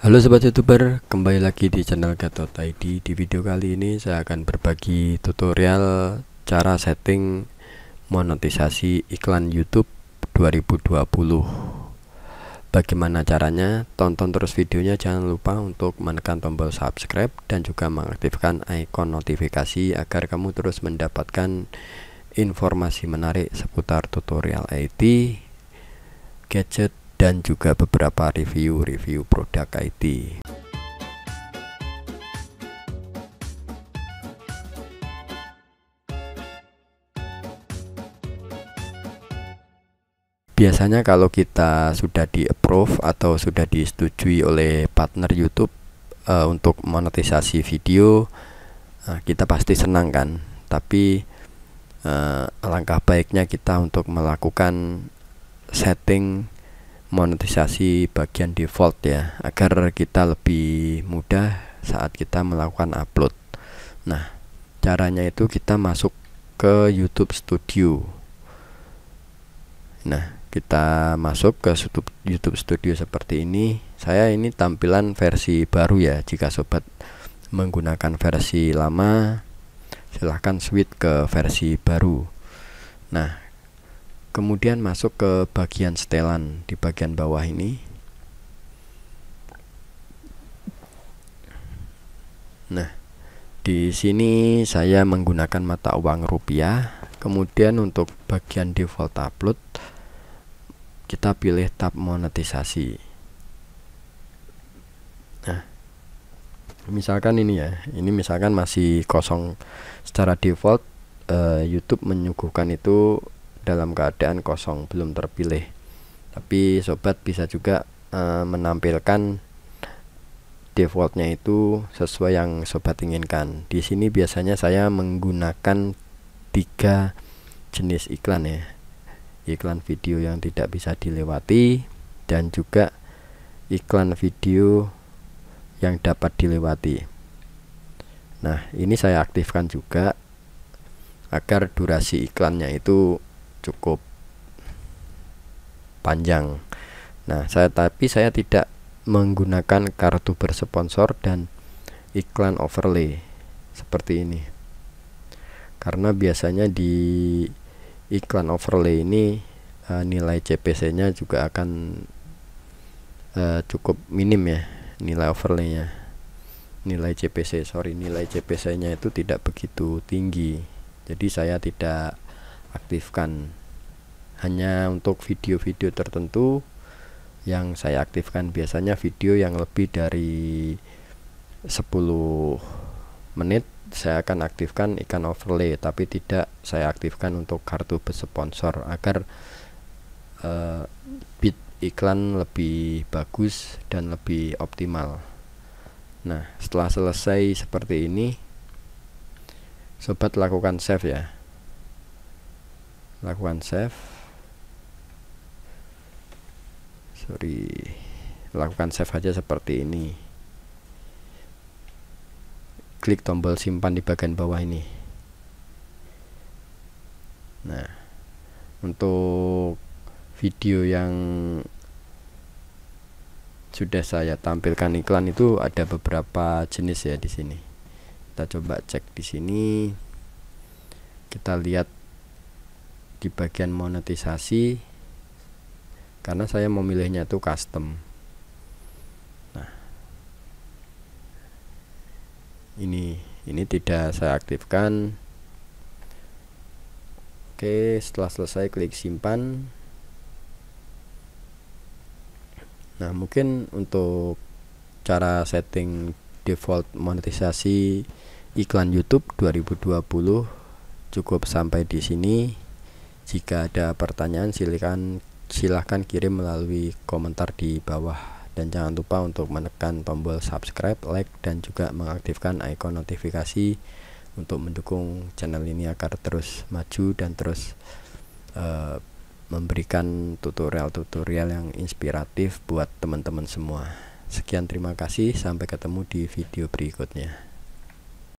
Halo sobat youtuber, kembali lagi di channel Gatot ID Di video kali ini saya akan berbagi tutorial cara setting monetisasi iklan YouTube 2020 Bagaimana caranya? Tonton terus videonya jangan lupa untuk menekan tombol subscribe dan juga mengaktifkan ikon notifikasi agar kamu terus mendapatkan informasi menarik seputar tutorial IT, gadget, dan juga beberapa review-review produk IT. Biasanya kalau kita sudah di approve atau sudah disetujui oleh partner YouTube uh, untuk monetisasi video, uh, kita pasti senang kan. Tapi uh, langkah baiknya kita untuk melakukan setting monetisasi bagian default ya agar kita lebih mudah saat kita melakukan upload nah caranya itu kita masuk ke YouTube Studio nah kita masuk ke YouTube Studio seperti ini saya ini tampilan versi baru ya jika sobat menggunakan versi lama silahkan switch ke versi baru nah kemudian masuk ke bagian setelan di bagian bawah ini nah di sini saya menggunakan mata uang rupiah kemudian untuk bagian default upload kita pilih tab monetisasi nah misalkan ini ya ini misalkan masih kosong secara default eh, YouTube menyuguhkan itu dalam keadaan kosong belum terpilih tapi sobat bisa juga uh, menampilkan defaultnya itu sesuai yang sobat inginkan di sini biasanya saya menggunakan tiga jenis iklan ya iklan video yang tidak bisa dilewati dan juga iklan video yang dapat dilewati nah ini saya aktifkan juga agar durasi iklannya itu cukup panjang. Nah, saya tapi saya tidak menggunakan kartu bersponsor dan iklan overlay seperti ini. Karena biasanya di iklan overlay ini uh, nilai CPC-nya juga akan uh, cukup minim ya nilai overlaynya. Nilai CPC, sorry, nilai CPC-nya itu tidak begitu tinggi. Jadi saya tidak aktifkan hanya untuk video-video tertentu yang saya aktifkan biasanya video yang lebih dari 10 menit saya akan aktifkan ikan overlay tapi tidak saya aktifkan untuk kartu bersponsor agar uh, eh, bid iklan lebih bagus dan lebih optimal nah setelah selesai seperti ini sobat lakukan save ya lakukan save sorry lakukan save aja seperti ini klik tombol simpan di bagian bawah ini nah untuk video yang sudah saya tampilkan iklan itu ada beberapa jenis ya di sini kita coba cek di sini kita lihat di bagian monetisasi karena saya memilihnya itu custom nah ini ini tidak saya aktifkan oke setelah selesai klik simpan nah mungkin untuk cara setting default monetisasi iklan YouTube 2020 cukup sampai di sini. Jika ada pertanyaan silakan silahkan kirim melalui komentar di bawah dan jangan lupa untuk menekan tombol subscribe, like dan juga mengaktifkan ikon notifikasi untuk mendukung channel ini agar terus maju dan terus uh, memberikan tutorial-tutorial yang inspiratif buat teman-teman semua. Sekian terima kasih, sampai ketemu di video berikutnya.